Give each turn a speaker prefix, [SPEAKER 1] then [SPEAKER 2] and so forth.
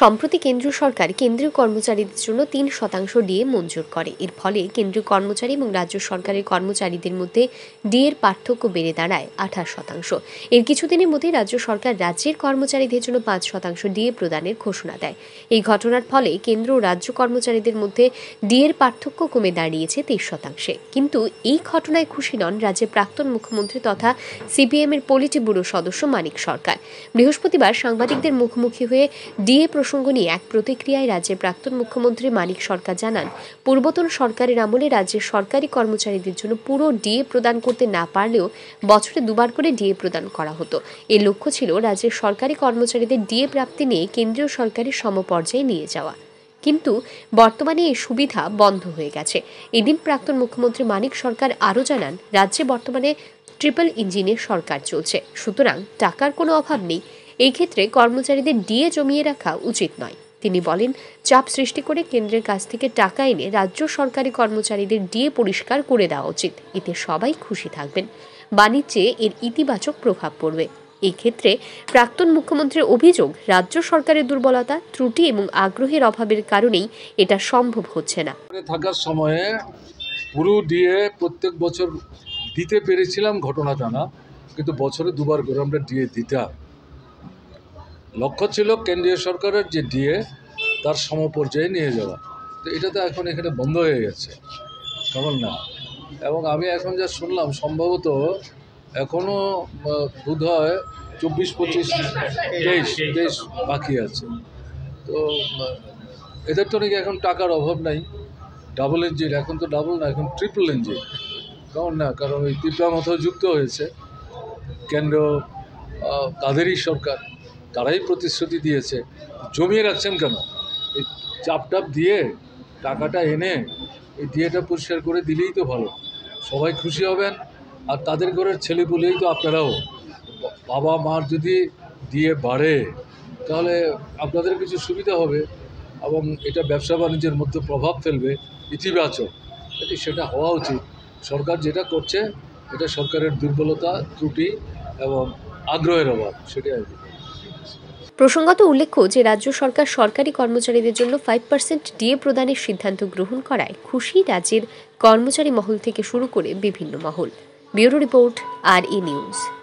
[SPEAKER 1] সম্প্রতি কেন্দ্রীয় সরকার কেন্দ্রীয় কর্মচারীদের জন্য তিন শতাংশ ডিএ মঞ্জুর করে এর ফলে কেন্দ্রীয় কর্মচারী এবং রাজ্য সরকারের কর্মচারীদের মধ্যে ডিএর পার্থক্য বেড়ে দাঁড়ায় আঠাশ শতাংশ এর কিছুদিনের মধ্যে রাজ্য সরকার রাজ্যের কর্মচারীদের জন্য পাঁচ শতাংশ ডিএ প্রদানের ঘোষণা দেয় এই ঘটনার ফলে কেন্দ্র ও রাজ্য কর্মচারীদের মধ্যে ডিএর পার্থক্য কমে দাঁড়িয়েছে তেইশ শতাংশে কিন্তু এই ঘটনায় খুশি নন রাজ্যের প্রাক্তন মুখ্যমন্ত্রী তথা সিপিএমের পলিটি ব্যুরো সদস্য মানিক সরকার বৃহস্পতিবার সাংবাদিকদের মুখোমুখি হয়ে ডিএ প্রসঙ্গ নিয়ে এক প্রতিক্রিয়ায় রাজ্যের প্রাক্তন মুখ্যমন্ত্রী মানিক সরকার জানান পূর্বতন সরকারের আমলে রাজ্যের সরকারি কর্মচারীদের জন্য পুরো ডিএ প্রদান করতে না পারলেও বছরে দুবার করে ডিএ প্রদান করা হতো এর লক্ষ্য ছিল রাজ্যের সরকারি কর্মচারীদের ডিএ প্রাপ্তি নিয়ে কেন্দ্রীয় সরকারের সমপর্যায়ে নিয়ে যাওয়া কিন্তু বর্তমানে এই সুবিধা বন্ধ হয়ে গেছে এদিন প্রাক্তন মুখ্যমন্ত্রী মানিক সরকার আরও জানান রাজ্যে বর্তমানে ট্রিপল ইঞ্জিনের সরকার চলছে সুতরাং টাকার কোনো অভাব নেই এই ক্ষেত্রে কর্মচারীদের ডিএ জমিয়ে রাখা উচিত নয় তিনি বলেন চাপ সৃষ্টি করে কেন্দ্রের কাছ থেকে টাকা এনে রাজ্য সরকারি কর্মচারীদের ডিএ পরিষ্কার করে দেওয়া উচিত এতে সবাই খুশি থাকবেন বাণিজ্যে এর ইতিবাচক প্রভাব পড়বে এই ক্ষেত্রে প্রাক্তন মুখ্যমন্ত্রীর অভিযোগ রাজ্য সরকারের দুর্বলতা ত্রুটি এবং আগ্রহের অভাবের কারণেই এটা সম্ভব হচ্ছে না
[SPEAKER 2] থাকার সময়ে পুরো ডিএ প্রত্যেক বছর দিতে পেরেছিলাম ঘটনা জানা কিন্তু বছরে দুবার করে আমরা ডিএ দিতাম লক্ষ্য ছিল কেন্দ্রীয় সরকারের যে ডিএ তার সমপর্যায়ে নিয়ে যাওয়া তো এটা তো এখন এখানে বন্ধ হয়ে গেছে কেমন না এবং আমি এখন যা শুনলাম সম্ভবত এখনও বোধ হয় চব্বিশ পঁচিশ তেইশ তেইশ বাকি আছে তো এদের তো নাকি এখন টাকার অভাব নাই ডাবল ইঞ্জিন এখন তো ডাবল না এখন ট্রিপল ইঞ্জিন কেমন না কারণ ওই তিপ্রা মাথাও যুক্ত হয়েছে কেন্দ্র তাদেরই সরকার তারাই প্রতিশ্রুতি দিয়েছে জমিয়ে রাখছেন কেন এই চাপটাপ দিয়ে টাকাটা এনে এই দিয়েটা পরিষ্কার করে দিলেই তো ভালো সবাই খুশি হবেন আর তাদের ঘরের ছেলে বলেই তো আপনারাও বাবা মার যদি দিয়ে বাড়ে তাহলে আপনাদের কিছু সুবিধা হবে এবং এটা ব্যবসা বাণিজ্যের মধ্যে প্রভাব ফেলবে ইতিবাচক এটি সেটা হওয়া উচিত সরকার যেটা করছে এটা সরকারের দুর্বলতা ত্রুটি এবং আগ্রহের অভাব সেটাই
[SPEAKER 1] প্রসঙ্গত উল্লেখ্য যে রাজ্য সরকার সরকারি কর্মচারীদের জন্য ফাইভ পার্সেন্ট ডিএ প্রদানের সিদ্ধান্ত গ্রহণ করায় খুশি রাজ্যের কর্মচারী মহল থেকে শুরু করে বিভিন্ন মহল ব্যুরো রিপোর্ট আর ই নিউজ